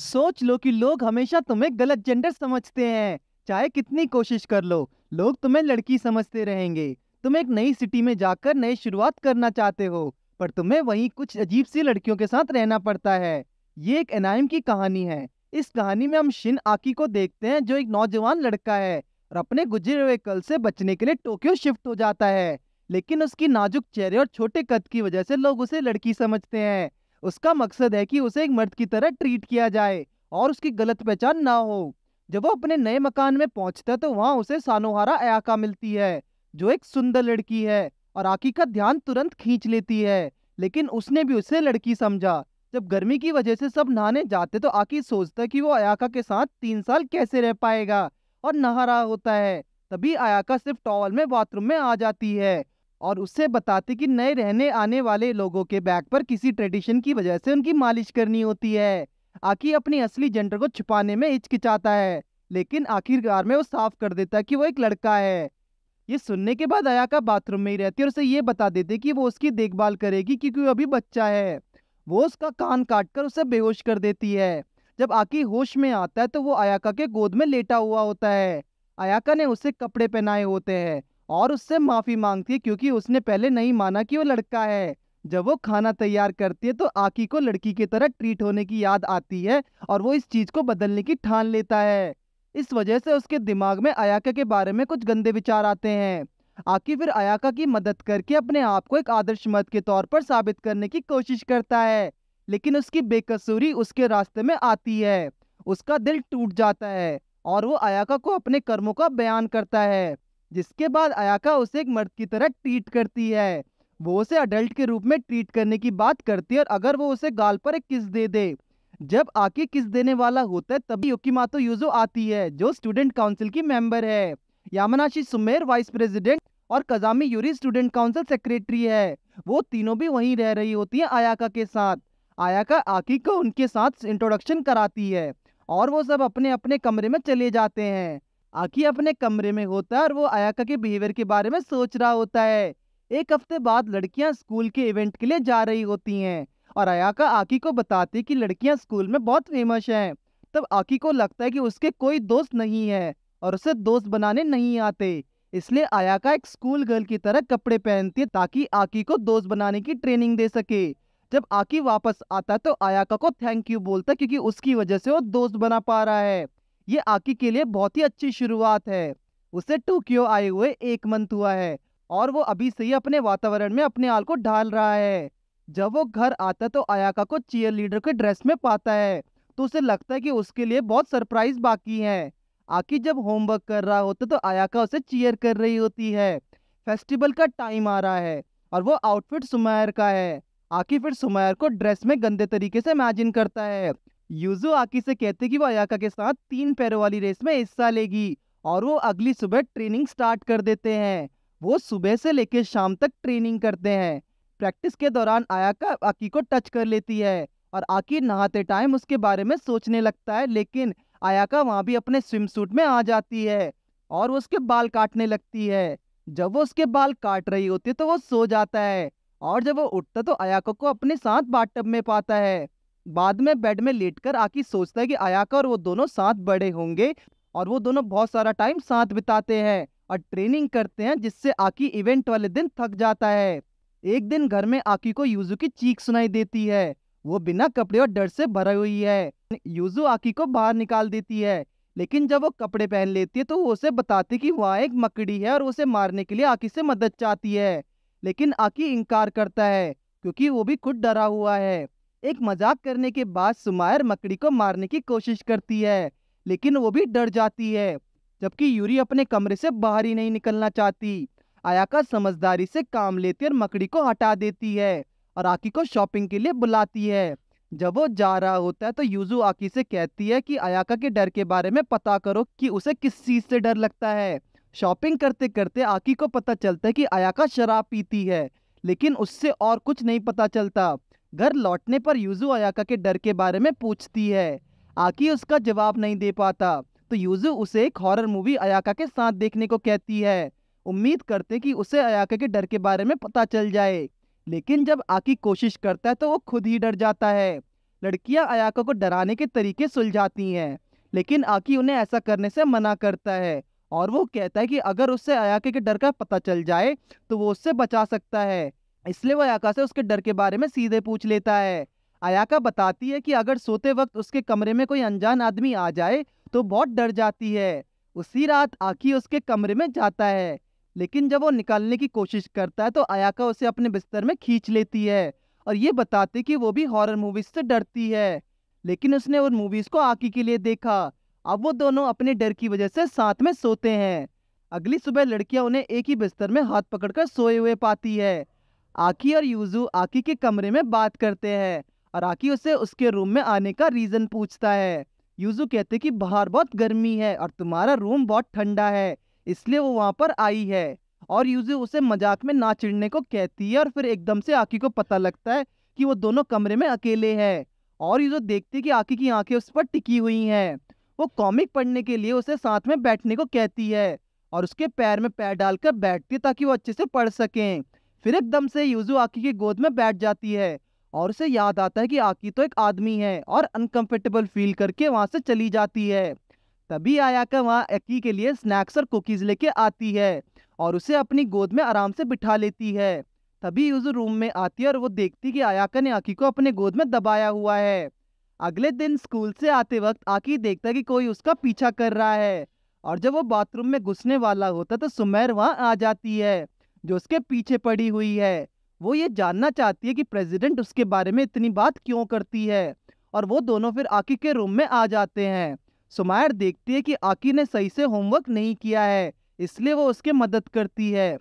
सोच लो कि लोग हमेशा तुम्हें गलत जेंडर समझते हैं चाहे कितनी कोशिश कर लो लोग तुम्हें लड़की समझते रहेंगे तुम एक नई सिटी में जाकर नई शुरुआत करना चाहते हो पर तुम्हें वहीं कुछ अजीब सी लड़कियों के साथ रहना पड़ता है ये एक एनाइम की कहानी है इस कहानी में हम शिन आकी को देखते हैं जो एक नौजवान लड़का है और अपने गुजरे हुए कल से बचने के लिए टोक्यो शिफ्ट हो जाता है लेकिन उसकी नाजुक चेहरे और छोटे कद की वजह से लोग उसे लड़की समझते हैं उसका मकसद है कि उसे एक मर्द की तरह ट्रीट किया जाए और उसकी गलत पहचान ना हो जब वो अपने नए मकान में पहुंचता है तो वहाँ उसे सानोहारा अयाका मिलती है जो एक सुंदर लड़की है और आकी का ध्यान तुरंत खींच लेती है लेकिन उसने भी उसे लड़की समझा जब गर्मी की वजह से सब नहाने जाते तो आकी सोचता कि वो अयाका के साथ तीन साल कैसे रह पाएगा और नहा रहा होता है तभी अयाका सिर्फ टॉवल में बाथरूम में आ जाती है और उससे बताते कि नए रहने आने वाले लोगों के बैग पर किसी ट्रेडिशन की वजह से उनकी मालिश करनी होती है आकी अपनी असली जेंडर को छुपाने में हिचकिचाता है लेकिन आखिरकार में वो साफ कर देता है कि वो एक लड़का है ये सुनने के बाद अयाका बाथरूम में ही रहती है और उसे ये बता देते कि वो उसकी देखभाल करेगी क्योंकि वो अभी बच्चा है वो उसका कान काट कर उसे बेहोश कर देती है जब आकी होश में आता है तो वो अयाका के गोद में लेटा हुआ होता है अयाका ने उसे कपड़े पहनाए होते हैं और उससे माफ़ी मांगती है क्योंकि उसने पहले नहीं माना कि वो लड़का है जब वो खाना तैयार करती है तो आकी को लड़की की तरह ट्रीट होने की याद आती है और वो इस चीज़ को बदलने की ठान लेता है इस वजह से उसके दिमाग में अयाका के बारे में कुछ गंदे विचार आते हैं आकी फिर अयाका की मदद करके अपने आप को एक आदर्श मत के तौर पर साबित करने की कोशिश करता है लेकिन उसकी बेकसूरी उसके रास्ते में आती है उसका दिल टूट जाता है और वो अयाका को अपने कर्मों का बयान करता है जिसके बाद अयाका उसे एक मर्द की तरह ट्रीट करती है वो उसे अडल्ट के रूप में ट्रीट करने की बात करती है और अगर वो उसे गाल पर एक किस दे दे जब आके किस देने वाला होता है तभी योकीमातो यूजो आती है जो स्टूडेंट काउंसिल की मेंबर है यामनाशी सुमेर वाइस प्रेसिडेंट और कजामी यूरी स्टूडेंट काउंसिल सेक्रेटरी है वो तीनों भी वहीं रह रही होती है आयाका के साथ आयाका आकी को उनके साथ इंट्रोडक्शन कराती है और वो सब अपने अपने कमरे में चले जाते हैं आकी अपने कमरे में होता है और वो आयाका के बिहेवियर के बारे में सोच रहा होता है एक हफ्ते बाद लड़कियां स्कूल के इवेंट के लिए जा रही होती हैं और आयाका आकी को बताती कि लड़कियां स्कूल में बहुत फेमस हैं तब आकी को लगता है कि उसके कोई दोस्त नहीं है और उसे दोस्त बनाने नहीं आते इसलिए आयाका एक स्कूल गर्ल की तरह कपड़े पहनती है ताकि आकी को दोस्त बनाने की ट्रेनिंग दे सके जब आकी वापस आता है तो आयाका को थैंक यू बोलता क्योंकि उसकी वजह से वो दोस्त बना पा रहा है ये आकी के लिए बहुत ही अच्छी शुरुआत है उसे टोक्यो आए हुए एक मंथ हुआ है और वो अभी से ही अपने वातावरण में अपने आल को ढाल रहा है जब वो घर आता है तो अयाका को चीयर लीडर के ड्रेस में पाता है तो उसे लगता है कि उसके लिए बहुत सरप्राइज बाकी है आकी जब होमवर्क कर रहा होता तो अयाका उसे चीयर कर रही होती है फेस्टिवल का टाइम आ रहा है और वो आउटफिट सुमायर का है आकी फिर सुमायर को ड्रेस में गंदे तरीके से इमेजिन करता है यूजो आकी से कहते कि वो अयाका के साथ तीन पैरों वाली रेस में हिस्सा लेगी और वो अगली सुबह ट्रेनिंग स्टार्ट कर देते हैं वो सुबह से लेकर शाम तक ट्रेनिंग करते हैं प्रैक्टिस के दौरान अयाका आकी को टच कर लेती है और आकी नहाते टाइम उसके बारे में सोचने लगता है लेकिन आयाका वहाँ भी अपने स्विम सूट में आ जाती है और उसके बाल काटने लगती है जब वो उसके बाल काट रही होती है तो वो सो जाता है और जब वो उठता तो अयाको को अपने साथ बाथटब में पाता है बाद में बेड में लेटकर आकी सोचता है कि आयाका और वो दोनों साथ बड़े होंगे और वो दोनों बहुत सारा टाइम साथ बिताते हैं और ट्रेनिंग करते हैं जिससे आकी इवेंट वाले दिन थक जाता है एक दिन घर में आकी को यूजू की चीख सुनाई देती है वो बिना कपड़े और डर से भरा हुई है यूजू आकी को बाहर निकाल देती है लेकिन जब वो कपड़े पहन लेती है तो वो उसे बताती कि वहाँ एक मकड़ी है और उसे मारने के लिए आकी से मदद चाहती है लेकिन आकी इनकार करता है क्योंकि वो भी खुद डरा हुआ है एक मजाक करने के बाद सुमायर मकड़ी को मारने की कोशिश करती है लेकिन वो भी डर जाती है जबकि यूरी अपने कमरे से बाहर ही नहीं निकलना चाहती आयाका समझदारी से काम लेती और मकड़ी को हटा देती है और आकी को शॉपिंग के लिए बुलाती है जब वो जा रहा होता है तो यूजू आकी से कहती है कि आयाका के डर के बारे में पता करो कि उसे किस चीज़ से डर लगता है शॉपिंग करते करते आकी को पता चलता है कि आयाका शराब पीती है लेकिन उससे और कुछ नहीं पता चलता घर लौटने पर यूजू अयाका के डर के बारे में पूछती है आकी उसका जवाब नहीं दे पाता तो यूजु उसे एक हॉरर मूवी अयाका के साथ देखने को कहती है उम्मीद करते कि उसे अयाका के डर के बारे में पता चल जाए लेकिन जब आकी कोशिश करता है तो वो खुद ही डर जाता है लड़कियां अयाका को डराने के तरीके सुलझाती हैं लेकिन आकी उन्हें ऐसा करने से मना करता है और वो कहता है कि अगर उससे अयाके के डर का पता चल जाए तो वो उससे बचा सकता है इसलिए वह अयाका से उसके डर के बारे में सीधे पूछ लेता है अयाका बताती है कि अगर सोते वक्त उसके कमरे में कोई अनजान आदमी आ जाए तो बहुत डर जाती है उसी रात आकी उसके कमरे में जाता है लेकिन जब वो निकालने की कोशिश करता है तो अयाका उसे अपने बिस्तर में खींच लेती है और ये बताती कि वो भी हॉरर मूवीज से डरती है लेकिन उसने उन मूवीज़ को आकी के लिए देखा अब वो दोनों अपने डर की वजह से साथ में सोते हैं अगली सुबह लड़कियां उन्हें एक ही बिस्तर में हाथ पकड़कर सोए हुए पाती है आकी और यूजू आकी के कमरे में बात करते हैं और आकी उसे उसके रूम में आने का रीज़न पूछता है यूजू कहते कि बाहर बहुत गर्मी है और तुम्हारा रूम बहुत ठंडा है इसलिए वो वहाँ पर आई है और यूजू उसे मजाक में ना चिड़ने को कहती है और फिर एकदम से आकी को पता लगता है कि वो दोनों कमरे में अकेले है और यूजू देखती कि आकी की आंखें उस पर टिकी हुई हैं वो कॉमिक पढ़ने के लिए उसे साथ में बैठने को कहती है और उसके पैर में पैर डालकर बैठती है ताकि वो अच्छे से पढ़ सकें फिर एकदम से यूजू आकी की गोद में बैठ जाती है और उसे याद आता है कि आकी तो एक आदमी है और अनकंफर्टेबल फील करके वहाँ से चली जाती है तभी आया का वहाँ एकी के लिए स्नैक्स और कुकीज़ लेके आती है और उसे अपनी गोद में आराम से बिठा लेती है तभी यूजू रूम में आती है और वो देखती कि आयाका ने आकी को अपने गोद में दबाया हुआ है अगले दिन स्कूल से आते वक्त आकी देखता कि कोई उसका पीछा कर रहा है और जब वो बाथरूम में घुसने वाला होता तो सुमैर वहाँ आ जाती है जो उसके पीछे पड़ी हुई है वो ये जानना चाहती है कि प्रेसिडेंट उसके बारे में इतनी बात क्यों करती है और वो दोनों फिर आकी के रूम में आ जाते हैं सुमायर देखती है कि आकी ने सही से होमवर्क नहीं किया है इसलिए वो उसके मदद करती है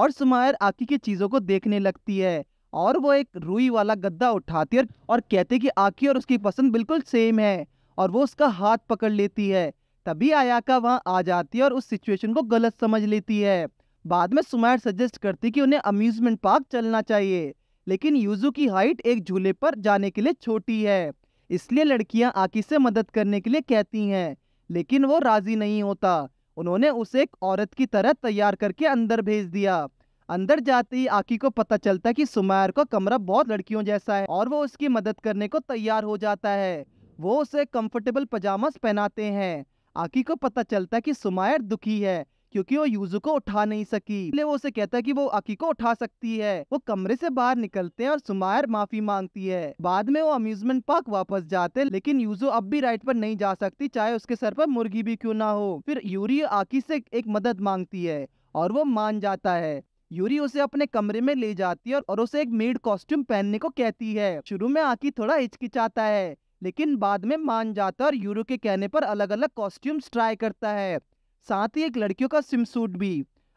और सुमायर आकी की चीज़ों को देखने लगती है और वो एक रुई वाला गद्दा उठाती है और कहते कि आकी और उसकी पसंद बिल्कुल सेम है और वो उसका हाथ पकड़ लेती है तभी आयाका वहाँ आ जाती है और उस सिचुएशन को गलत समझ लेती है बाद में सुमैर सजेस्ट करती कि उन्हें अम्यूजमेंट पार्क चलना चाहिए लेकिन यूजू की हाइट एक झूले पर जाने के लिए छोटी है इसलिए लड़कियां आकी से मदद करने के लिए कहती हैं लेकिन वो राज़ी नहीं होता उन्होंने उसे एक औरत की तरह तैयार करके अंदर भेज दिया अंदर जाते ही आकी को पता चलता कि सुमैर का कमरा बहुत लड़कियों जैसा है और वो उसकी मदद करने को तैयार हो जाता है वो उसे कंफर्टेबल पजामास पहनाते हैं आकी को पता चलता है कि सुमायर दुखी है क्योंकि वो यूजु को उठा नहीं सकी इसलिए वो उसे कहता है कि वो अकी को उठा सकती है वो कमरे से बाहर निकलते हैं और सुमायर माफी मांगती है बाद में वो अम्यूजमेंट पार्क वापस जाते लेकिन यूजो अब भी राइट पर नहीं जा सकती चाहे उसके सर पर मुर्गी भी क्यों ना हो फिर यूरी आकी से एक मदद मांगती है और वो मान जाता है यूरी उसे अपने कमरे में ले जाती है और उसे एक मेड कॉस्ट्यूम पहनने को कहती है शुरू में आकी थोड़ा हिचकिचाता है लेकिन बाद में मान जाता है और यूरो के कहने पर अलग अलग कॉस्ट्यूम्स ट्राई करता है साथ ही एक लड़कियों का सूट भी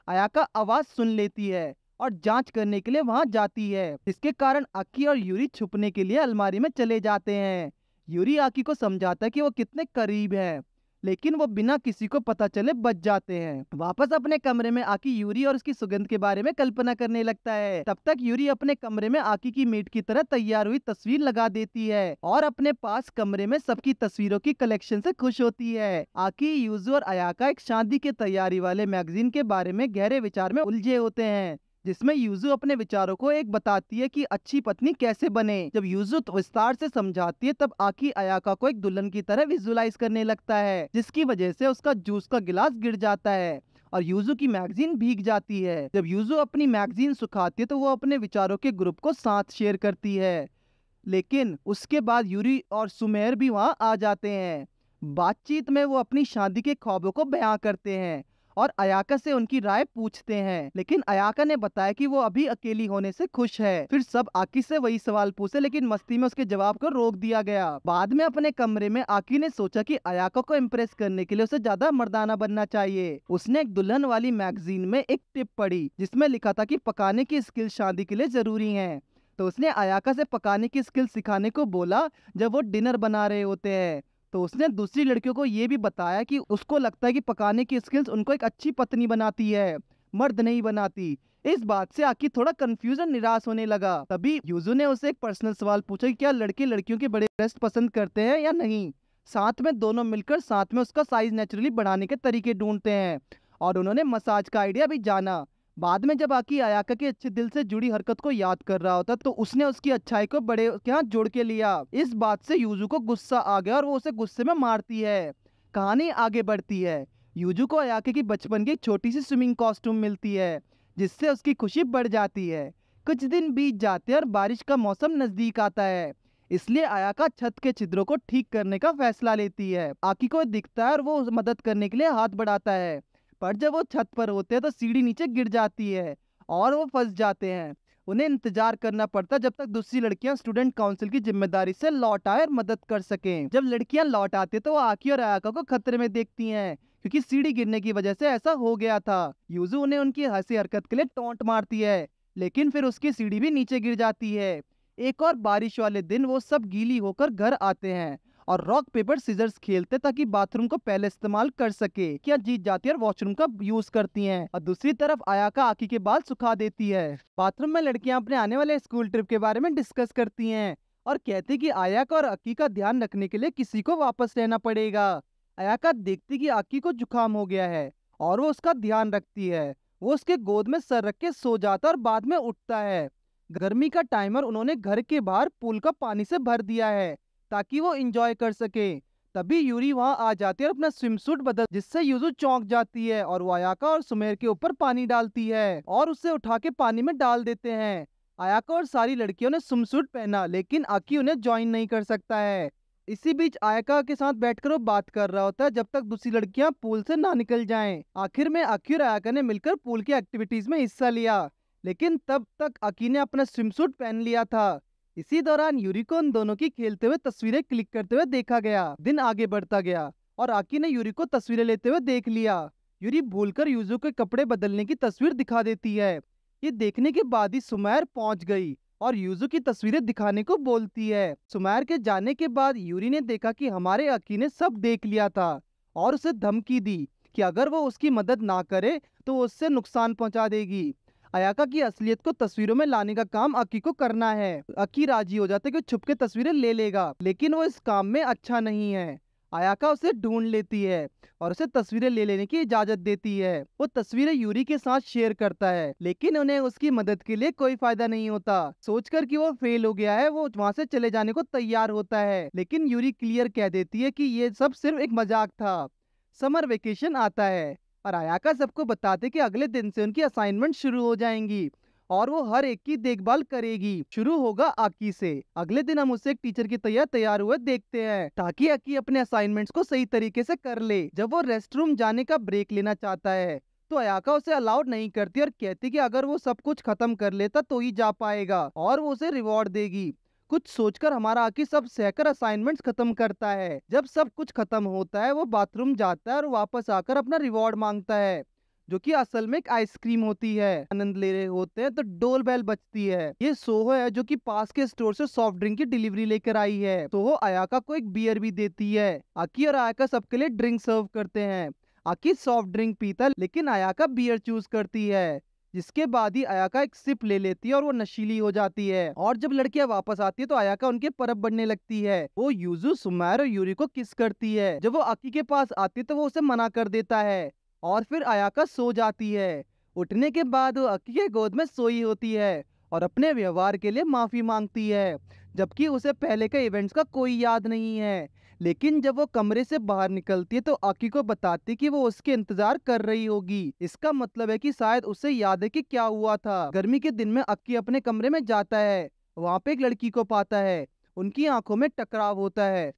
अयाका आवाज सुन लेती है और जांच करने के लिए वहां जाती है इसके कारण अकी और यूरी छुपने के लिए अलमारी में चले जाते हैं यूरी आकी को समझाता है कि वो कितने करीब है लेकिन वो बिना किसी को पता चले बच जाते हैं वापस अपने कमरे में आकी यूरी और उसकी सुगंध के बारे में कल्पना करने लगता है तब तक यूरी अपने कमरे में आकी की मीट की तरह तैयार हुई तस्वीर लगा देती है और अपने पास कमरे में सबकी तस्वीरों की कलेक्शन से खुश होती है आकी यूजू और अयाका एक शादी के तैयारी वाले मैगजीन के बारे में गहरे विचार में उलझे होते हैं जिसमें यूजू अपने विचारों को एक बताती है कि अच्छी पत्नी कैसे बने जब यूजू तो विस्तार से समझाती है तब आकी अयाका को एक दुल्हन की तरह विजुलाइज करने लगता है जिसकी वजह से उसका जूस का गिलास गिर जाता है और यूजू की मैगजीन भीग जाती है जब यूजू अपनी मैगजीन सुखाती है तो वो अपने विचारों के ग्रुप को साथ शेयर करती है लेकिन उसके बाद यूरी और सुमेर भी वहाँ आ जाते हैं बातचीत में वो अपनी शादी के ख्वाबों को बयां करते हैं और अयाका से उनकी राय पूछते हैं लेकिन अयाका ने बताया कि वो अभी अकेली होने से खुश है फिर सब आकी से वही सवाल पूछे लेकिन मस्ती में उसके जवाब को रोक दिया गया बाद में अपने कमरे में आकी ने सोचा कि अयाका को इम्प्रेस करने के लिए उसे ज्यादा मर्दाना बनना चाहिए उसने एक दुल्हन वाली मैगजीन में एक टिप पढ़ी जिसमे लिखा था की पकाने की स्किल शादी के लिए जरूरी है तो उसने अयाका से पकाने की स्किल सिखाने को बोला जब वो डिनर बना रहे होते हैं तो उसने दूसरी लड़कियों को ये भी बताया कि उसको लगता है कि पकाने की स्किल्स उनको एक अच्छी पत्नी बनाती है मर्द नहीं बनाती इस बात से आकी थोड़ा कंफ्यूजन निराश होने लगा तभी यूजू ने उसे एक पर्सनल सवाल पूछा कि क्या लड़के लड़कियों के बड़े ब्रेस्ट पसंद करते हैं या नहीं साथ में दोनों मिलकर साथ में उसका साइज नेचुरली बढ़ाने के तरीके ढूंढते हैं और उन्होंने मसाज का आइडिया भी जाना बाद में जब आकी आयाका के अच्छे दिल से जुड़ी हरकत को याद कर रहा होता तो उसने उसकी अच्छाई को बड़े उसके हाथ जोड़ के लिया इस बात से यूजू को गुस्सा आ गया और वो उसे गुस्से में मारती है कहानी आगे बढ़ती है यूजू को अयाके की बचपन की छोटी सी स्विमिंग कॉस्ट्यूम मिलती है जिससे उसकी खुशी बढ़ जाती है कुछ दिन बीत जाते हैं और बारिश का मौसम नज़दीक आता है इसलिए आयाका छत के छिद्रों को ठीक करने का फैसला लेती है आकी को दिखता है और वो मदद करने के लिए हाथ बढ़ाता है पर जब वो छत पर होते हैं तो सीढ़ी नीचे गिर जाती है और वो फंस जाते हैं उन्हें इंतजार करना पड़ता जब तक दूसरी लड़कियां स्टूडेंट काउंसिल की जिम्मेदारी से लौट आए और मदद कर सकें जब लड़कियां लौट आती तो वो आकी और आयाका को खतरे में देखती हैं क्योंकि सीढ़ी गिरने की वजह से ऐसा हो गया था यूजू उन्हें उनकी हंसी हरकत के लिए टोंट मारती है लेकिन फिर उसकी सीढ़ी भी नीचे गिर जाती है एक और बारिश वाले दिन वो सब गीली होकर घर आते हैं और रॉक पेपर सीजर्स खेलते ताकि बाथरूम को पहले इस्तेमाल कर सके क्या जीत जाती है और वॉशरूम का यूज करती है और दूसरी तरफ आयाका आकी के बाल सुखा देती है बाथरूम में लड़कियां अपने आने वाले स्कूल ट्रिप के बारे में डिस्कस करती हैं और कहती कि आयाका और अकी का ध्यान रखने के लिए किसी को वापस रहना पड़ेगा अयाका देखती की आकी को जुकाम हो गया है और वो उसका ध्यान रखती है वो उसके गोद में सर रख के सो जाता और बाद में उठता है गर्मी का टाइमर उन्होंने घर के बाहर पुल का पानी से भर दिया है ताकि वो इंजॉय कर सके तभी यूरी वहाँ आ जाती है और अपना स्विम सूट बदल जिससे यूजु चौंक जाती है और वो आयाका और सुमेर के ऊपर पानी डालती है और उसे उठा के पानी में डाल देते हैं आयाका और सारी लड़कियों ने स्विम सूट पहना लेकिन अकी उन्हें ज्वाइन नहीं कर सकता है इसी बीच आयका के साथ बैठकर वो बात कर रहा होता है जब तक दूसरी लड़कियां पूल से ना निकल जाएं। आखिर में आकी और आयका ने मिलकर पूल की एक्टिविटीज में हिस्सा लिया लेकिन तब तक अकी ने अपना स्विमसूट पहन लिया था इसी दौरान यूरिको उन दोनों की खेलते हुए तस्वीरें क्लिक करते हुए देखा गया दिन आगे बढ़ता गया और आकी ने यूरी को तस्वीरें लेते हुए देख लिया यूरी भूलकर यूजू के कपड़े बदलने की तस्वीर दिखा देती है ये देखने के बाद ही सुमैर पहुंच गई और यूजू की तस्वीरें दिखाने को बोलती है सुमैर के जाने के बाद यूरी ने देखा कि हमारे अकी ने सब देख लिया था और उसे धमकी दी कि अगर वो उसकी मदद ना करे तो उससे नुकसान पहुंचा देगी अयाका की असलियत को तस्वीरों में लाने का काम अकी को करना है अकी राजी हो जाते कि छुप के तस्वीरें ले लेगा लेकिन वो इस काम में अच्छा नहीं है अयाका उसे ढूंढ लेती है और उसे तस्वीरें ले लेने की इजाजत देती है वो तस्वीरें यूरी के साथ शेयर करता है लेकिन उन्हें उसकी मदद के लिए कोई फायदा नहीं होता सोचकर कि वो फेल हो गया है वो वहाँ से चले जाने को तैयार होता है लेकिन यूरी क्लियर कह देती है कि ये सब सिर्फ एक मजाक था समर वेकेशन आता है और अयाका सबको बताते कि अगले दिन से उनकी असाइनमेंट शुरू हो जाएंगी और वो हर एक की देखभाल करेगी शुरू होगा आकी से अगले दिन हम उसे एक टीचर की तैयार तैयार हुए देखते हैं ताकि आकी अपने असाइनमेंट्स को सही तरीके से कर ले जब वो रेस्ट रूम जाने का ब्रेक लेना चाहता है तो अयाका उसे अलाउड नहीं करती और कहती कि अगर वो सब कुछ खत्म कर लेता तो ही जा पाएगा और वो उसे रिवॉर्ड देगी कुछ सोचकर हमारा आकी सब सहकर असाइनमेंट खत्म करता है जब सब कुछ खत्म होता है वो बाथरूम जाता है और वापस आकर अपना रिवॉर्ड मांगता है जो कि असल में एक आइसक्रीम होती है आनंद ले रहे होते हैं तो डोल बेल बचती है ये सोहो है जो कि पास के स्टोर से सॉफ्ट ड्रिंक की डिलीवरी लेकर आई है सोहो आयाका को एक बियर भी देती है आकी और आयाका सबके लिए ड्रिंक सर्व करते हैं आकी सॉफ्ट ड्रिंक पीता लेकिन आयाका बियर चूज करती है जिसके बाद ही अयाका एक सिप ले लेती है और वो नशीली हो जाती है और जब लड़कियां वापस आती है तो आयाका उनके परब बढ़ने लगती है वो यूजू सुमैर और यूरी को किस करती है जब वो अकी के पास आती है तो वो उसे मना कर देता है और फिर अयाका सो जाती है उठने के बाद वो अकी के गोद में सोई होती है और अपने व्यवहार के लिए माफ़ी मांगती है जबकि उसे पहले के इवेंट्स का कोई याद नहीं है लेकिन जब वो कमरे से बाहर निकलती है तो आकी को बताती कि वो उसके इंतजार कर रही होगी इसका मतलब है कि शायद उसे याद है कि क्या हुआ था गर्मी के दिन में अक्की अपने कमरे में जाता है वहाँ पे एक लड़की को पाता है उनकी आंखों में टकराव होता है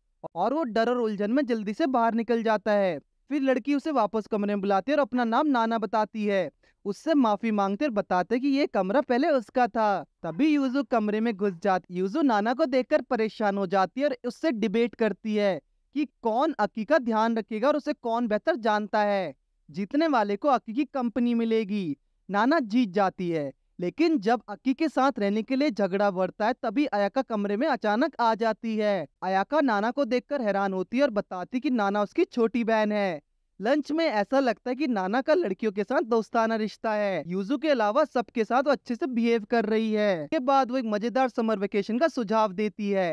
और वो डर और उलझन में जल्दी से बाहर निकल जाता है फिर लड़की उसे वापस कमरे में बुलाती है और अपना नाम नाना बताती है उससे माफी मांगते और बताते कि ये कमरा पहले उसका था तभी यूजू कमरे में घुस जाती यूजू नाना को देखकर परेशान हो जाती है और उससे डिबेट करती है कि कौन अकी का ध्यान रखेगा और उसे कौन बेहतर जानता है जीतने वाले को अकी की कंपनी मिलेगी नाना जीत जाती है लेकिन जब अकी के साथ रहने के लिए झगड़ा बढ़ता है तभी अयाका कमरे में अचानक आ जाती है अयाका नाना को देखकर हैरान होती है और बताती कि नाना उसकी छोटी बहन है लंच में ऐसा लगता है कि नाना का लड़कियों के साथ दोस्ताना रिश्ता है यूजू के अलावा सबके साथ वो अच्छे से बिहेव कर रही है के बाद वो एक मजेदार समर वेकेशन का सुझाव देती है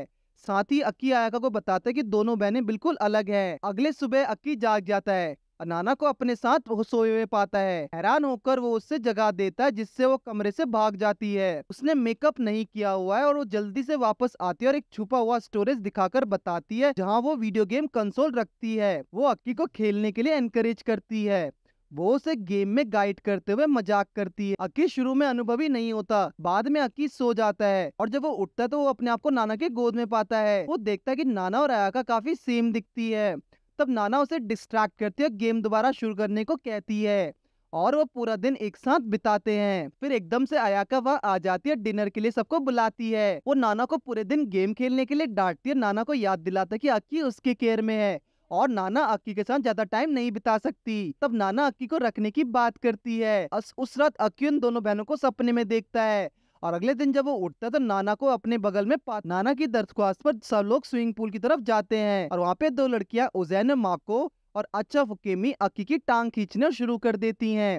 साथ ही अक्की आयाका को बताता है कि दोनों बहनें बिल्कुल अलग हैं। अगले सुबह अक्की जाग जाता है नाना को अपने साथ सोए हुए पाता है हैरान होकर वो उससे जगा देता है जिससे वो कमरे से भाग जाती है उसने मेकअप नहीं किया हुआ है और वो जल्दी से वापस आती है और एक छुपा हुआ स्टोरेज दिखाकर बताती है जहाँ वो वीडियो गेम कंसोल रखती है वो अक्की को खेलने के लिए एनकरेज करती है वो उसे गेम में गाइड करते हुए मजाक करती है अकी शुरू में अनुभवी नहीं होता बाद में अकी सो जाता है और जब वो उठता है तो वो अपने आप को नाना के गोद में पाता है वो देखता है कि नाना और आया का काफी सेम दिखती है तब नाना उसे डिस्ट्रैक्ट करती है गेम दोबारा शुरू करने को कहती है और वो पूरा दिन एक साथ बिताते हैं फिर एकदम से अयाका वह आ जाती है डिनर के लिए सबको बुलाती है वो नाना को पूरे दिन गेम खेलने के लिए डांटती है नाना को याद दिलाता है कि अक्की उसके केयर में है और नाना अक्की के साथ ज्यादा टाइम नहीं बिता सकती तब नाना अक्की को रखने की बात करती है उस रात अक्की उन दोनों बहनों को सपने में देखता है और अगले दिन जब वो उठता है तो नाना को अपने बगल में पा नाना की दरख्वास्त पर सब लोग स्विमिंग पूल की तरफ जाते हैं और वहाँ पे दो लड़कियाँ उजैन माको और अच्छा फुकेमी अक्की की टांग खींचना शुरू कर देती हैं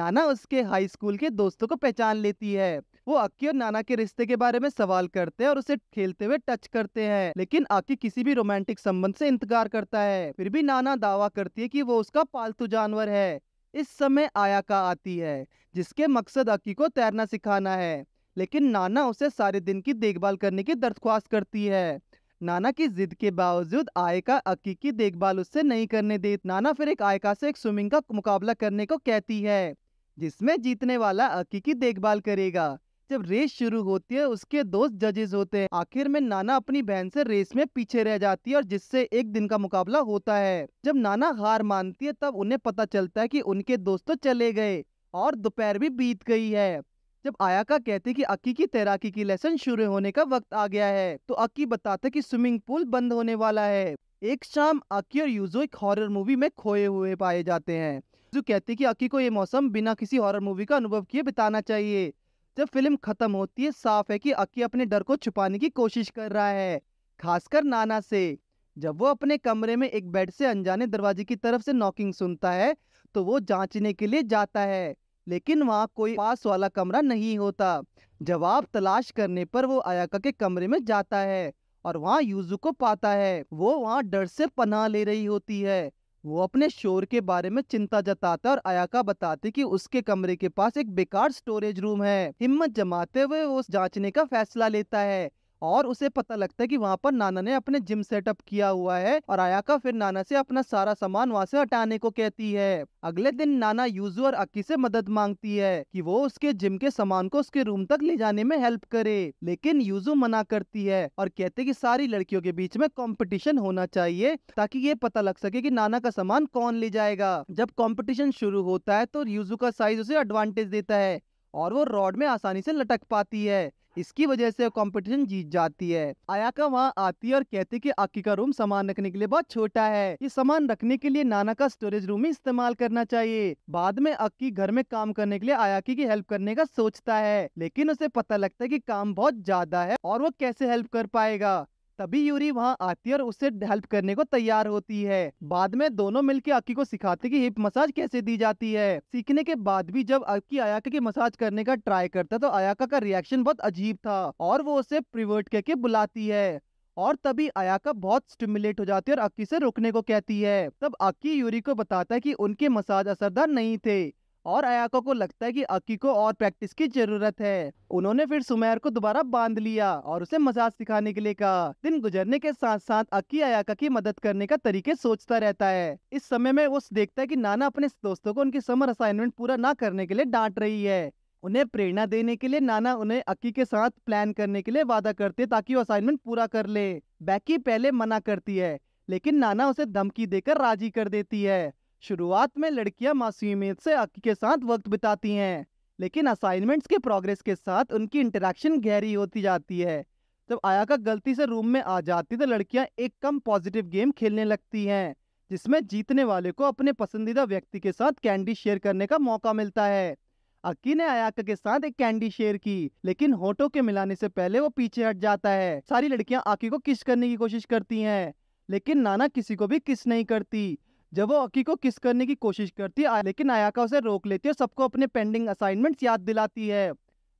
नाना उसके हाई स्कूल के दोस्तों को पहचान लेती है वो अक्की और नाना के रिश्ते के बारे में सवाल करते हैं और उसे खेलते हुए टच करते हैं लेकिन अक्की किसी भी रोमांटिक संबंध से इंतजार करता है फिर भी नाना दावा करती है कि वो उसका पालतू जानवर है इस समय आया का आती है जिसके मकसद अक्की को तैरना सिखाना है लेकिन नाना उसे सारे दिन की देखभाल करने की दरख्वास्त करती है नाना की जिद के बावजूद आयका अक्की की देखभाल उससे नहीं करने दे नाना फिर एक आयका से एक स्विमिंग का मुकाबला करने को कहती है जिसमें जीतने वाला अक्की की देखभाल करेगा जब रेस शुरू होती है उसके दोस्त जजेस होते हैं आखिर में नाना अपनी बहन से रेस में पीछे रह जाती है और जिससे एक दिन का मुकाबला होता है जब नाना हार मानती है तब उन्हें पता चलता है की उनके दोस्त तो चले गए और दोपहर भी बीत गई है जब आयाका कहती कि अक्की की तैराकी की लेसन शुरू होने का वक्त आ गया है तो अक्की बताते कि स्विमिंग पूल बंद होने वाला है एक शाम अक्की और यूजो एक हॉरर मूवी में खोए हुए पाए जाते हैं जो कहती कि अक्की को ये मौसम बिना किसी हॉरर मूवी का अनुभव किए बिताना चाहिए जब फिल्म खत्म होती है साफ है कि अक्की अपने डर को छुपाने की कोशिश कर रहा है खासकर नाना से जब वो अपने कमरे में एक बेड से अनजाने दरवाजे की तरफ से नॉकिंग सुनता है तो वो जांचने के लिए जाता है लेकिन वहाँ कोई पास वाला कमरा नहीं होता जवाब तलाश करने पर वो अयाका के कमरे में जाता है और वहाँ यूजू को पाता है वो वहाँ डर से पनाह ले रही होती है वो अपने शोर के बारे में चिंता जताता और अयाका बताती कि उसके कमरे के पास एक बेकार स्टोरेज रूम है हिम्मत जमाते हुए वो जांचने का फैसला लेता है और उसे पता लगता है कि वहाँ पर नाना ने अपने जिम सेटअप किया हुआ है और आयाका फिर नाना से अपना सारा सामान वहाँ से हटाने को कहती है अगले दिन नाना यूजू और अक्की से मदद मांगती है कि वो उसके जिम के सामान को उसके रूम तक ले जाने में हेल्प करे लेकिन यूजू मना करती है और कहते कि सारी लड़कियों के बीच में कॉम्पिटिशन होना चाहिए ताकि ये पता लग सके की नाना का सामान कौन ले जाएगा जब कॉम्पिटिशन शुरू होता है तो यूजू का साइज उसे एडवांटेज देता है और वो रॉड में आसानी से लटक पाती है इसकी वजह से कंपटीशन जीत जाती है आयाका वहाँ आती है और कहती है कि आकी का रूम सामान रखने के लिए बहुत छोटा है ये सामान रखने के लिए नाना का स्टोरेज रूम ही इस्तेमाल करना चाहिए बाद में अक्की घर में काम करने के लिए आयाकी की हेल्प करने का सोचता है लेकिन उसे पता लगता है की काम बहुत ज्यादा है और वो कैसे हेल्प कर पाएगा तभी यूरी वहाँ आती है और उससे हेल्प करने को तैयार होती है बाद में दोनों मिलकर अक्की को सिखाते कि हिप मसाज कैसे दी जाती है सीखने के बाद भी जब अक्की अयाका की मसाज करने का ट्राई करता तो अयाका का रिएक्शन बहुत अजीब था और वो उसे प्रिवर्ट करके बुलाती है और तभी अयाका बहुत स्टिमुलेट हो जाती है और अक्की से रुकने को कहती है तब अक्की यूरी को बताता है कि उनके मसाज असरदार नहीं थे और अयाको को लगता है कि अकी को और प्रैक्टिस की जरूरत है उन्होंने फिर सुमेर को दोबारा बांध लिया और उसे मजाक सिखाने के लिए कहा दिन गुजरने के साथ साथ अकी अयाका की मदद करने का तरीके सोचता रहता है इस समय में वो देखता है कि नाना अपने दोस्तों को उनकी समर असाइनमेंट पूरा ना करने के लिए डांट रही है उन्हें प्रेरणा देने के लिए नाना उन्हें अक्की के साथ प्लान करने के लिए वादा करते ताकि वो असाइनमेंट पूरा कर ले बैकी पहले मना करती है लेकिन नाना उसे धमकी देकर राजी कर देती है शुरुआत में लड़कियां मासूमियत से आकी के साथ वक्त बिताती हैं लेकिन असाइनमेंट्स के प्रोग्रेस के साथ उनकी इंटरेक्शन गहरी होती जाती है जब आया का गलती से रूम में आ जाती तो लड़कियां एक कम पॉजिटिव गेम खेलने लगती हैं जिसमें जीतने वाले को अपने पसंदीदा व्यक्ति के साथ कैंडी शेयर करने का मौका मिलता है अक्की ने आयाका के साथ एक कैंडी शेयर की लेकिन होटो के मिलाने से पहले वो पीछे हट जाता है सारी लड़कियां आकी को किस करने की कोशिश करती हैं लेकिन नाना किसी को भी किस नहीं करती जब वो अकी को किस करने की कोशिश करती है लेकिन आयाका उसे रोक लेती है सबको अपने पेंडिंग असाइनमेंट याद दिलाती है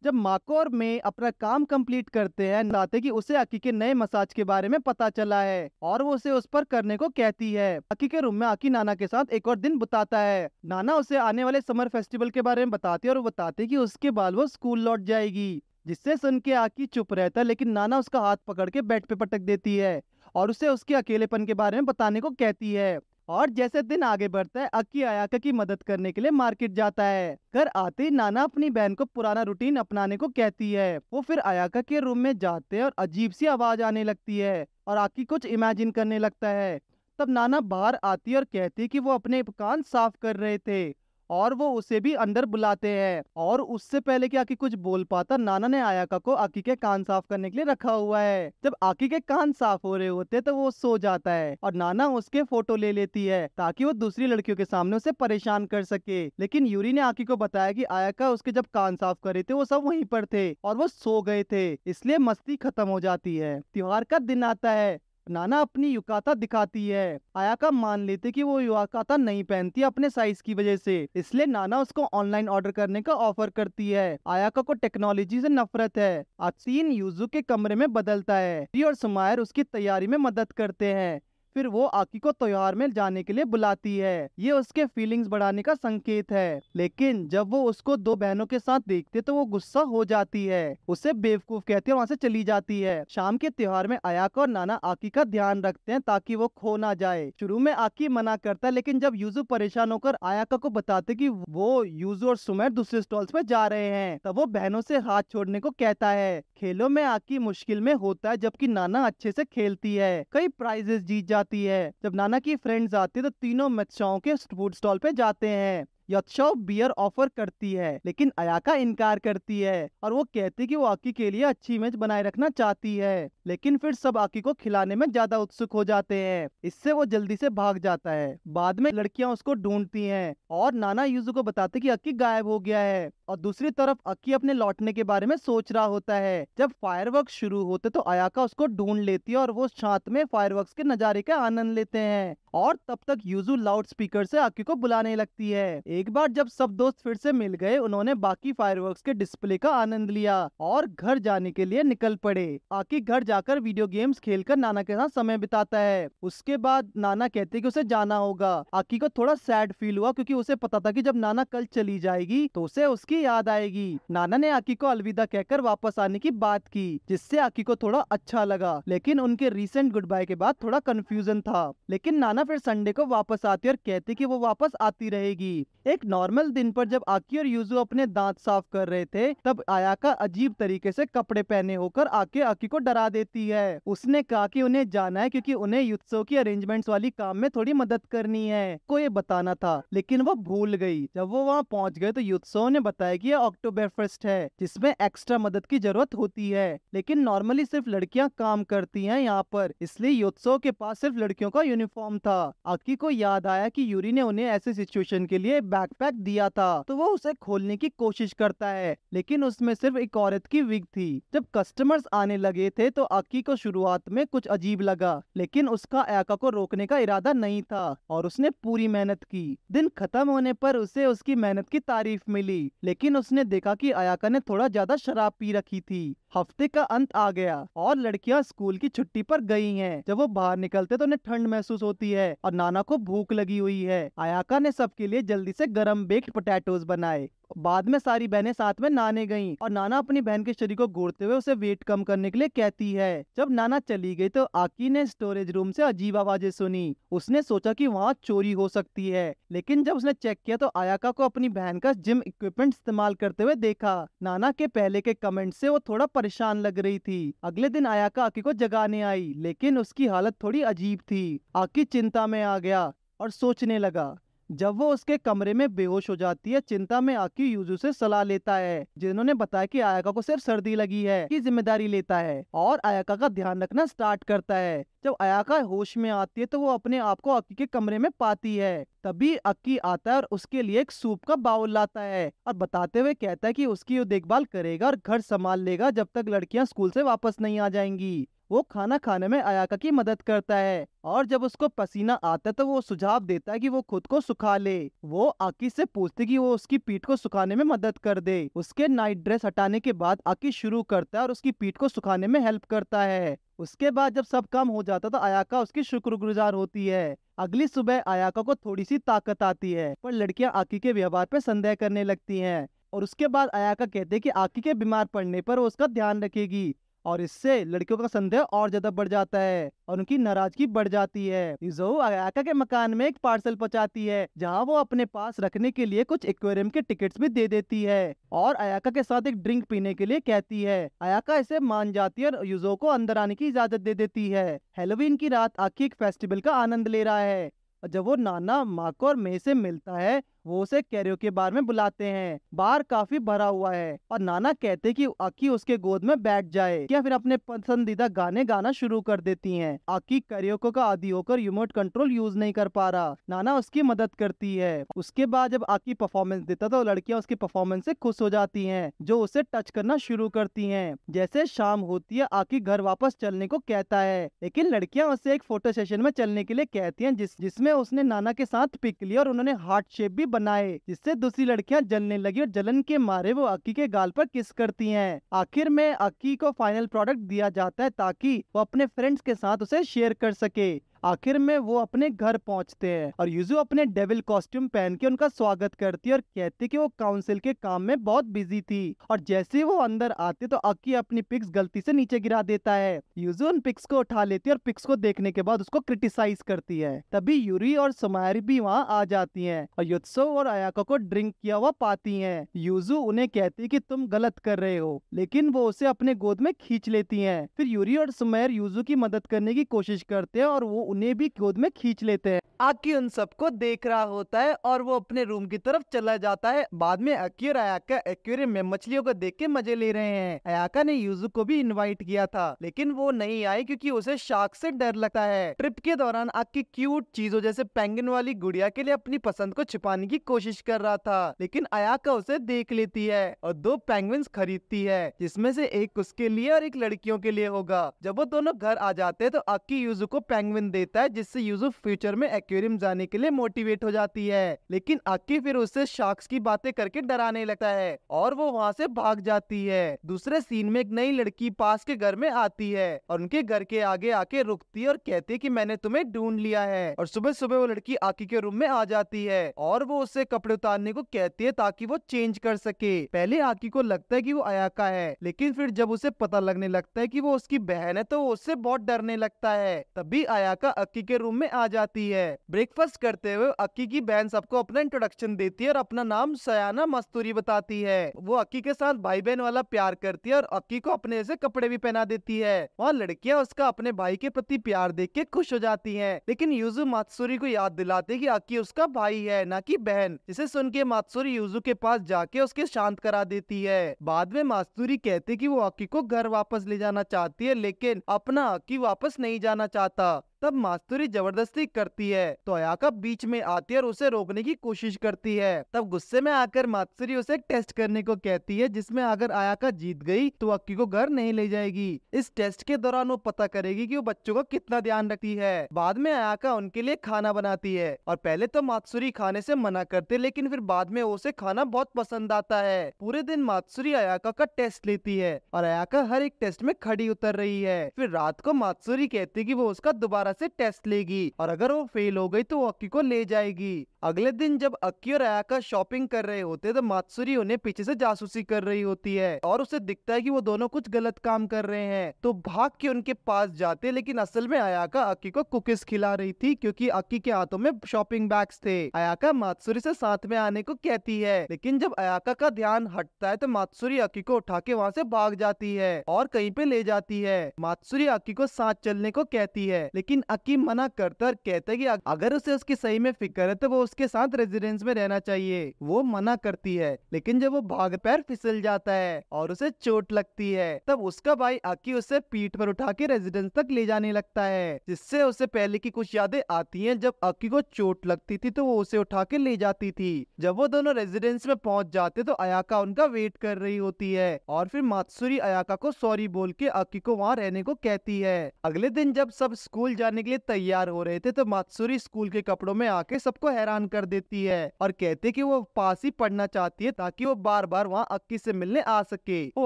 जब माको और मे अपना काम कंप्लीट करते हैं नाते कि उसे अकी के नए मसाज के बारे में पता चला है और वो उसे उस पर करने को कहती है अकी के रूम में अकी नाना के साथ एक और दिन बताता है नाना उसे आने वाले समर फेस्टिवल के बारे में बताती है और बताती कि उसके बाद वो स्कूल लौट जाएगी जिससे सुन के आकी चुप रहता है लेकिन नाना उसका हाथ पकड़ के बेड पे पटक देती है और उसे उसके अकेलेपन के बारे में बताने को कहती है और जैसे दिन आगे बढ़ता है अक्की आयाका की मदद करने के लिए मार्केट जाता है घर आते ही नाना अपनी बहन को पुराना रूटीन अपनाने को कहती है वो फिर आयाका के रूम में जाते हैं और अजीब सी आवाज आने लगती है और आकी कुछ इमेजिन करने लगता है तब नाना बाहर आती है और कहती है कि वो अपने कान साफ कर रहे थे और वो उसे भी अंदर बुलाते हैं और उससे पहले कि आकी कुछ बोल पाता नाना ने आयाका को आकी के कान साफ करने के लिए रखा हुआ है जब आकी के कान साफ हो रहे होते तो वो सो जाता है और नाना उसके फोटो ले लेती है ताकि वो दूसरी लड़कियों के सामने उसे परेशान कर सके लेकिन यूरी ने आकी को बताया कि आयाका उसके जब कान साफ करे थे वो सब वहीं पर थे और वो सो गए थे इसलिए मस्ती खत्म हो जाती है त्योहार का दिन आता है नाना अपनी युकाता दिखाती है आयाका मान लेते कि वो युकाता नहीं पहनती अपने साइज की वजह से इसलिए नाना उसको ऑनलाइन ऑर्डर करने का ऑफर करती है आयाका को टेक्नोलॉजी से नफरत है आसीन यूजू के कमरे में बदलता है और सुमायर उसकी तैयारी में मदद करते हैं फिर वो आकी को त्योहार में जाने के लिए बुलाती है ये उसके फीलिंग्स बढ़ाने का संकेत है लेकिन जब वो उसको दो बहनों के साथ देखते तो वो गुस्सा हो जाती है उसे बेवकूफ कहती है वहाँ से चली जाती है शाम के त्योहार में अयाक और नाना आकी का ध्यान रखते हैं ताकि वो खो ना जाए शुरू में आकी मना करता है लेकिन जब यूजू परेशान होकर अयाका को बताते की वो यूजू और सुमेर दूसरे स्टॉल में जा रहे हैं तब वो बहनों से हाथ छोड़ने को कहता है खेलों में आकी मुश्किल में होता है जबकि नाना अच्छे से खेलती है कई प्राइजेस जीत जाते जाती है जब नाना की फ्रेंड्स आती है तो तीनों मच्छाओं के फूड स्टॉल पे जाते हैं यक्षाओ बियर ऑफर करती है लेकिन अयाका इनकार करती है और वो कहती कि वो आकी के लिए अच्छी इमेज बनाए रखना चाहती है लेकिन फिर सब आकी को खिलाने में ज्यादा उत्सुक हो जाते हैं इससे वो जल्दी से भाग जाता है बाद में लड़कियां उसको ढूंढती हैं और नाना यूजू को बताते कि अक्की गायब हो गया है और दूसरी तरफ अक्की अपने लौटने के बारे में सोच रहा होता है जब फायर शुरू होते तो अयाका उसको ढूंढ लेती है और वो छात में फायर के नजारे का आनंद लेते हैं और तब तक यूजू लाउड स्पीकर से आकी को बुलाने लगती है एक बार जब सब दोस्त फिर से मिल गए उन्होंने बाकी फायर के डिस्प्ले का आनंद लिया और घर जाने के लिए निकल पड़े आकी घर जाकर वीडियो गेम्स खेलकर नाना के साथ समय बिताता है उसके बाद नाना कहते कि उसे जाना होगा आकी को थोड़ा सैड फील हुआ क्योंकि उसे पता था कि जब नाना कल चली जाएगी तो उसे उसकी याद आएगी नाना ने आकी को अलविदा कहकर वापस आने की बात की जिससे आकी को थोड़ा अच्छा लगा लेकिन उनके रिसेंट गुड बाय के बाद थोड़ा कंफ्यूजन था लेकिन नाना फिर संडे को वापस आती और कहती कि वो वापस आती रहेगी एक नॉर्मल दिन पर जब आकी और यूजू अपने दांत साफ कर रहे थे तब का अजीब तरीके से कपड़े पहने होकर आके आकी को डरा देती है उसने कहा कि उन्हें जाना है क्योंकि उन्हें युत्सव की अरेंजमेंट्स वाली काम में थोड़ी मदद करनी है को ये बताना था लेकिन वो भूल गई जब वो वहाँ पहुँच गए तो युत्सव ने बताया होता है कि यह अक्टूबर फर्स्ट है जिसमें एक्स्ट्रा मदद की जरूरत होती है लेकिन नॉर्मली सिर्फ लड़कियां काम करती हैं यहाँ पर इसलिए योत्सव के पास सिर्फ लड़कियों का यूनिफॉर्म था आकी को याद आया कि यूरी ने उन्हें ऐसे सिचुएशन के लिए बैकपैक दिया था तो वो उसे खोलने की कोशिश करता है लेकिन उसमें सिर्फ एक औरत की विग थी जब कस्टमर्स आने लगे थे तो आकी को शुरुआत में कुछ अजीब लगा लेकिन उसका एका को रोकने का इरादा नहीं था और उसने पूरी मेहनत की दिन खत्म होने पर उसे उसकी मेहनत की तारीफ मिली लेकिन उसने देखा कि अयाका ने थोड़ा ज्यादा शराब पी रखी थी हफ्ते का अंत आ गया और लड़कियां स्कूल की छुट्टी पर गई हैं। जब वो बाहर निकलते तो उन्हें ठंड महसूस होती है और नाना को भूख लगी हुई है अयाका ने सबके लिए जल्दी से गरम बेक्ड पोटैटोज बनाए बाद में सारी बहनें साथ में नाने गईं और नाना अपनी बहन के शरीर को घूरते हुए उसे वेट कम करने के लिए कहती है जब नाना चली गई तो आकी ने स्टोरेज रूम से अजीब आवाजें सुनी उसने सोचा कि वहाँ चोरी हो सकती है लेकिन जब उसने चेक किया तो आयाका को अपनी बहन का जिम इक्विपमेंट इस्तेमाल करते हुए देखा नाना के पहले के कमेंट से वो थोड़ा परेशान लग रही थी अगले दिन आयाका आकी को जगाने आई लेकिन उसकी हालत थोड़ी अजीब थी आकी चिंता में आ गया और सोचने लगा जब वो उसके कमरे में बेहोश हो जाती है चिंता में आकी यूजू से सलाह लेता है जिन्होंने बताया कि आयका को सिर्फ सर्दी लगी है की जिम्मेदारी लेता है और आयका का ध्यान रखना स्टार्ट करता है जब अयाका होश में आती है तो वो अपने आप को अक्की के कमरे में पाती है तभी अक्की आता है और उसके लिए एक सूप का बाउल लाता है और बताते हुए कहता है कि उसकी वो देखभाल करेगा और घर संभाल लेगा जब तक लड़कियां स्कूल से वापस नहीं आ जाएंगी वो खाना खाने में अयाका की मदद करता है और जब उसको पसीना आता है तो वो सुझाव देता है कि वो खुद को सुखा ले वो आकी से पूछती कि वो उसकी पीठ को सुखाने में मदद कर दे उसके नाइट ड्रेस हटाने के बाद आकी शुरू करता है और उसकी पीठ को सुखाने में हेल्प करता है उसके बाद जब सब काम हो जाता तो अयाका उसकी शुक्रगुजार होती है अगली सुबह अयाका को थोड़ी सी ताकत आती है पर लड़कियाँ आकी के व्यवहार पर संदेह करने लगती है और उसके बाद अयाका कहते हैं कि आकी के बीमार पड़ने पर वो उसका ध्यान रखेगी और इससे लड़कियों का संदेह और ज्यादा बढ़ जाता है और उनकी नाराजगी बढ़ जाती है इजो अयाका के मकान में एक पार्सल पहुंचाती है जहां वो अपने पास रखने के लिए कुछ एक्वेरियम के टिकट्स भी दे देती है और अयाका के साथ एक ड्रिंक पीने के लिए कहती है अयाका इसे मान जाती है और युजो को अंदर आने की इजाजत दे देती है हेलोवीन की रात आखिर एक फेस्टिवल का आनंद ले रहा है और जब वो नाना माको और मे से मिलता है वो उसे कैरियो के बार में बुलाते हैं बार काफी भरा हुआ है और नाना कहते कि आकी उसके गोद में बैठ जाए या फिर अपने पसंदीदा गाने गाना शुरू कर देती हैं। अकी कैरियोको का आदि होकर रिमोट कंट्रोल यूज नहीं कर पा रहा नाना उसकी मदद करती है उसके बाद जब आकी परफॉर्मेंस देता तो लड़कियाँ उसकी परफॉर्मेंस ऐसी खुश हो जाती है जो उसे टच करना शुरू करती है जैसे शाम होती है आकी घर वापस चलने को कहता है लेकिन लड़कियाँ उसे एक फोटो सेशन में चलने के लिए कहती है जिसमे उसने नाना के साथ पिक लिया और उन्होंने हार्ट शेप भी बनाए जिससे दूसरी लड़कियां जलने लगी और जलन के मारे वो अक्की के गाल पर किस करती हैं आखिर में अक्की को फाइनल प्रोडक्ट दिया जाता है ताकि वो अपने फ्रेंड्स के साथ उसे शेयर कर सके आखिर में वो अपने घर पहुंचते हैं और युजु अपने डेविल कॉस्ट्यूम पहन के उनका स्वागत करती है और कहती कि वो काउंसिल के काम में बहुत बिजी थी और जैसे ही वो अंदर आते तो अक्की अपनी पिक्स गलती से नीचे गिरा देता है युजु उन पिक्स को उठा लेती है और पिक्स को देखने के बाद उसको क्रिटिसाइज करती है तभी यूरी और सुमायरी भी वहाँ आ जाती है और युत्सव और अयाको को ड्रिंक किया हुआ पाती है यूजू उन्हें कहती की तुम गलत कर रहे हो लेकिन वो उसे अपने गोद में खींच लेती है फिर यूरी और सुमैर यूजू की मदद करने की कोशिश करते हैं और वो उन्हें भी गोद में खींच लेते हैं आकी उन सबको देख रहा होता है और वो अपने रूम की तरफ चला जाता है बाद में और अयाका एक्वेरियम में मछलियों को देख के मजे ले रहे हैं अयाका ने यूजु को भी इनवाइट किया था लेकिन वो नहीं आई क्योंकि उसे शार्क से डर लगता है ट्रिप के दौरान आकी क्यूट चीजों जैसे पेंगन वाली गुड़िया के लिए अपनी पसंद को छिपाने की कोशिश कर रहा था लेकिन अयाका उसे देख लेती है और दो पेंगुइन्स खरीदती है जिसमे से एक उसके लिए और एक लड़कियों के लिए होगा जब वो दोनों घर आ जाते हैं तो अक्की यूजू को पेंगुइन दे लेता है जिससे यूजुफ फ्यूचर में एक्वेरियम जाने के लिए मोटिवेट हो जाती है लेकिन अक्की फिर उससे शार्क्स की बातें करके डराने लगता है और वो वहाँ से भाग जाती है दूसरे सीन में एक नई लड़की पास के घर में आती है और उनके घर के आगे आके रुकती है और कहती है की मैंने तुम्हें ढूंढ लिया है और सुबह सुबह वो लड़की आकी के रूम में आ जाती है और वो उससे कपड़े उतारने को कहती है ताकि वो चेंज कर सके पहले आकी को लगता है की वो अयाका है लेकिन फिर जब उसे पता लगने लगता है की वो उसकी बहन है तो वो उससे बहुत डरने लगता है तभी अयाका अक्की के रूम में आ जाती है ब्रेकफास्ट करते हुए अक्की की बहन सबको अपना इंट्रोडक्शन देती है और अपना नाम सयाना मस्तूरी बताती है वो अक्की के साथ भाई बहन वाला प्यार करती है और अक्की को अपने जैसे कपड़े भी पहना देती है वहाँ लड़कियाँ उसका अपने भाई के प्रति प्यार देख के खुश हो जाती है लेकिन यूजू मातसूरी को याद दिलाते की अक्की उसका भाई है न की बहन जिसे सुन के मातसूरी यूजू के पास जाके उसके शांत करा देती है बाद में मास्तूरी कहती की वो अक्की को घर वापस ले जाना चाहती है लेकिन अपना अक्की वापस नहीं जाना चाहता तब मास्तुरी जबरदस्ती करती है तो अयाका बीच में आती है और उसे रोकने की कोशिश करती है तब गुस्से में आकर मास्तुरी उसे टेस्ट करने को कहती है जिसमें अगर अयाका जीत गई तो अक्की को घर नहीं ले जाएगी इस टेस्ट के दौरान वो पता करेगी कि वो बच्चों का कितना ध्यान रखती है बाद में अयाका उनके लिए खाना बनाती है और पहले तो मातसुरी खाने से मना करते लेकिन फिर बाद में उसे खाना बहुत पसंद आता है पूरे दिन मातसुरी अयाका का टेस्ट लेती है और अयाका हर एक टेस्ट में खड़ी उतर रही है फिर रात को मातसुरी कहती की वो उसका दोबारा से टेस्ट लेगी और अगर वो फेल हो गई तो वो अक्की को ले जाएगी अगले दिन जब अक्की और आया शॉपिंग कर रहे होते हैं तो मातसुरी उन्हें पीछे से जासूसी कर रही होती है और उसे दिखता है कि वो दोनों कुछ गलत काम कर रहे हैं तो भाग के उनके पास जाते लेकिन असल में आयाका अक्की को कुकीज खिला रही थी क्योंकि अक्की के हाथों में शॉपिंग बैग्स थे आयाका मातसुरी से साथ में आने को कहती है लेकिन जब आयाका का ध्यान हटता है तो मातसुरी अक्की को उठा के वहाँ से भाग जाती है और कहीं पे ले जाती है मातसुरी अक्की को साथ चलने को कहती है लेकिन अक्की मना करता और कहता है की अगर उसे उसकी सही में फिक्र है तो वो उसके साथ रेजिडेंस में रहना चाहिए वो मना करती है लेकिन जब वो भाग पैर फिसल जाता है और उसे चोट लगती है तब उसका भाई आकी उसे पीठ पर उठा के रेजिडेंस तक ले जाने लगता है जिससे उसे पहले की कुछ यादें आती हैं जब आकी को चोट लगती थी तो वो उसे उठा के ले जाती थी जब वो दोनों रेजिडेंस में पहुंच जाते तो अयाका उनका वेट कर रही होती है और फिर मातसुरी अयाका को सॉरी बोल के आकी को वहाँ रहने को कहती है अगले दिन जब सब स्कूल जाने के लिए तैयार हो रहे थे तो मातसुरी स्कूल के कपड़ों में आके सबको हैरान परेशान कर देती है और कहते कि वो पास ही पढ़ना चाहती है ताकि वो बार बार वहाँ अक्की से मिलने आ सके वो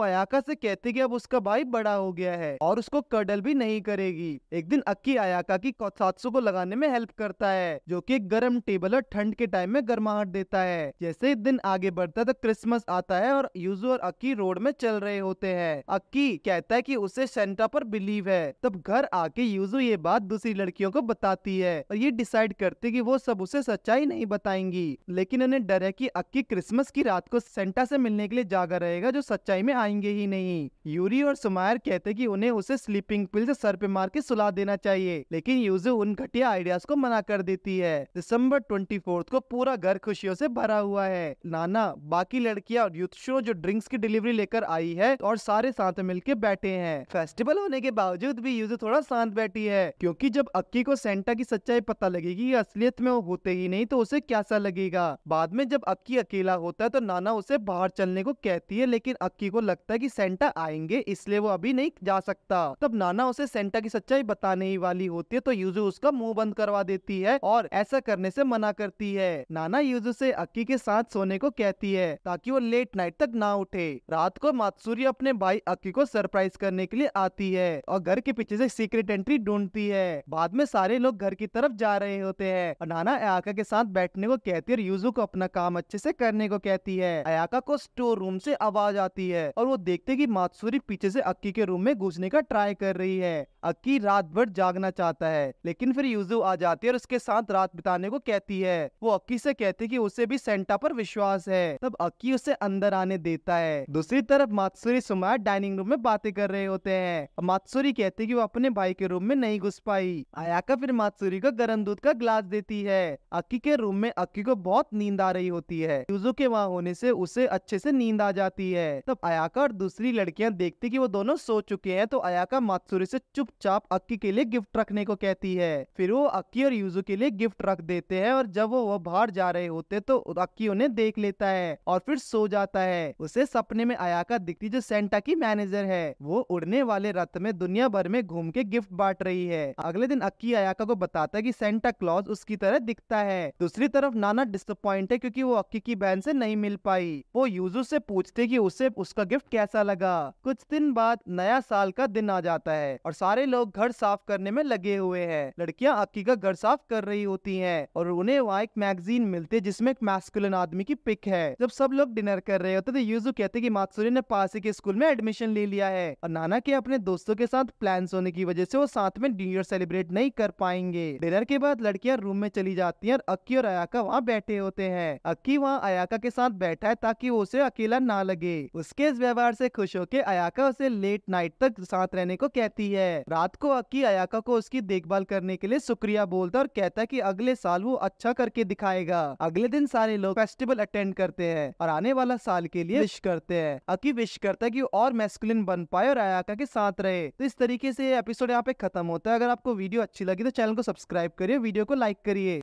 अयाका से कहते कि अब उसका भाई बड़ा हो गया है और उसको कडल भी नहीं करेगी एक दिन अक्की अयाका की सात्सु को लगाने में हेल्प करता है जो की गर्म टेबल और ठंड के टाइम में गर्माहट देता है जैसे दिन आगे बढ़ता है तो क्रिसमस आता है और यूजू और अक्की रोड में चल रहे होते हैं अक्की कहता है की उसे सेंटा पर बिलीव है तब घर आके यूजू ये बात दूसरी लड़कियों को बताती है और ये डिसाइड करते कि वो सब उसे सच्चाई ही नहीं बताएंगी लेकिन उन्हें डर है कि अक्की क्रिसमस की रात को सेंटा से मिलने के लिए जागा रहेगा जो सच्चाई में आएंगे ही नहीं यूरी और सुमायर कहते कि उन्हें उसे स्लीपिंग पिल्स सर पे मार के सुला देना चाहिए लेकिन यूजू उन घटिया आइडियाज को मना कर देती है दिसंबर ट्वेंटी को पूरा घर खुशियों से भरा हुआ है नाना बाकी लड़कियां और यूथ शो जो ड्रिंक्स की डिलीवरी लेकर आई है और सारे साथ मिलके बैठे हैं फेस्टिवल होने के बावजूद भी यूजू थोड़ा शांत बैठी है क्योंकि जब अक्की को सेंटा की सच्चाई पता लगेगी असलियत में वो होते ही नहीं तो तो उसे कैसा लगेगा बाद में जब अक्की अकेला होता है तो नाना उसे बाहर चलने को कहती है लेकिन अक्की को लगता है कि सेंटा आएंगे इसलिए वो अभी नहीं जा सकता तब नाना उसे सेंटा की सच्चाई बताने ही वाली होती है तो यूजू उसका मुंह बंद करवा देती है और ऐसा करने से मना करती है नाना यूजू से अक्की के साथ सोने को कहती है ताकि वो लेट नाइट तक ना उठे रात को मातसूरी अपने भाई अक्की को सरप्राइज करने के लिए आती है और घर के पीछे से सीक्रेट एंट्री ढूंढती है बाद में सारे लोग घर की तरफ जा रहे होते हैं और नाना आका के साथ साथ बैठने को कहती है और यूजू को अपना काम अच्छे से करने को कहती है अयाका को स्टोर रूम से आवाज आती है और वो देखते कि मातसूरी पीछे से अक्की के रूम में घुसने का ट्राई कर रही है अक्की रात भर जागना चाहता है लेकिन फिर यूजू आ जाती है और उसके साथ रात बिताने को कहती है वो अक्की से कहती की उसे भी सेंटा पर विश्वास है तब अक्की उसे अंदर आने देता है दूसरी तरफ मातसूरी सुमार डाइनिंग रूम में बातें कर रहे होते हैं मातसूरी कहती है की वो अपने भाई के रूम में नहीं घुस पाई आयाका फिर मातसूरी को गर्म दूध का गिलास देती है अक्की के रूम में अक्की को बहुत नींद आ रही होती है यूजू के वहाँ होने से उसे अच्छे से नींद आ जाती है तब अयाका और दूसरी लड़कियां देखती कि वो दोनों सो चुके हैं तो अयाका मात्सुरी से चुपचाप अक्की के लिए गिफ्ट रखने को कहती है फिर वो अक्की और यूजू के लिए गिफ्ट रख देते हैं और जब वो बाहर जा रहे होते तो अक्की उन्हें देख लेता है और फिर सो जाता है उसे सपने में अयाका दिखती जो सेंटा की मैनेजर है वो उड़ने वाले रथ में दुनिया भर में घूम के गिफ्ट बांट रही है अगले दिन अक्की अयाका को बताता है कि सेंटा क्लॉज उसकी तरह दिखता है दूसरी तरफ नाना डिसअपॉइंट है क्योंकि वो अक्की की बहन से नहीं मिल पाई वो यूजू से पूछते कि उसे उसका गिफ्ट कैसा लगा कुछ दिन बाद नया साल का दिन आ जाता है और सारे लोग घर साफ करने में लगे हुए हैं लड़कियां अक्की का घर साफ कर रही होती हैं और उन्हें वहाँ एक मैगजीन मिलती है जिसमें एक मैस्कुलन आदमी की पिक है जब सब लोग डिनर कर रहे होते तो यूजू कहते की मात्सुरी ने पास के स्कूल में एडमिशन ले लिया है और नाना के अपने दोस्तों के साथ प्लान होने की वजह से वो साथ में न्यू ईयर सेलिब्रेट नहीं कर पाएंगे डिनर के बाद लड़कियां रूम में चली जाती हैं और अक्की और अयाका वहाँ बैठे होते हैं अक्की वहाँ अयाका के साथ बैठा है ताकि वो उसे अकेला ना लगे उसके इस व्यवहार से खुश होकर अयाका उसे लेट नाइट तक साथ रहने को कहती है रात को अक्की अयाका को उसकी देखभाल करने के लिए शुक्रिया बोलता है और कहता है की अगले साल वो अच्छा करके दिखाएगा अगले दिन सारे लोग फेस्टिवल अटेंड करते हैं और आने वाला साल के लिए विश करते हैं अकी विश करता है की और मेस्कुलिन बन पाए और अयाका के साथ रहे तो इस तरीके से एपिसोड यहाँ पे खत्म होता है अगर आपको वीडियो अच्छी लगी तो चैनल को सब्सक्राइब करिए वीडियो को लाइक करिए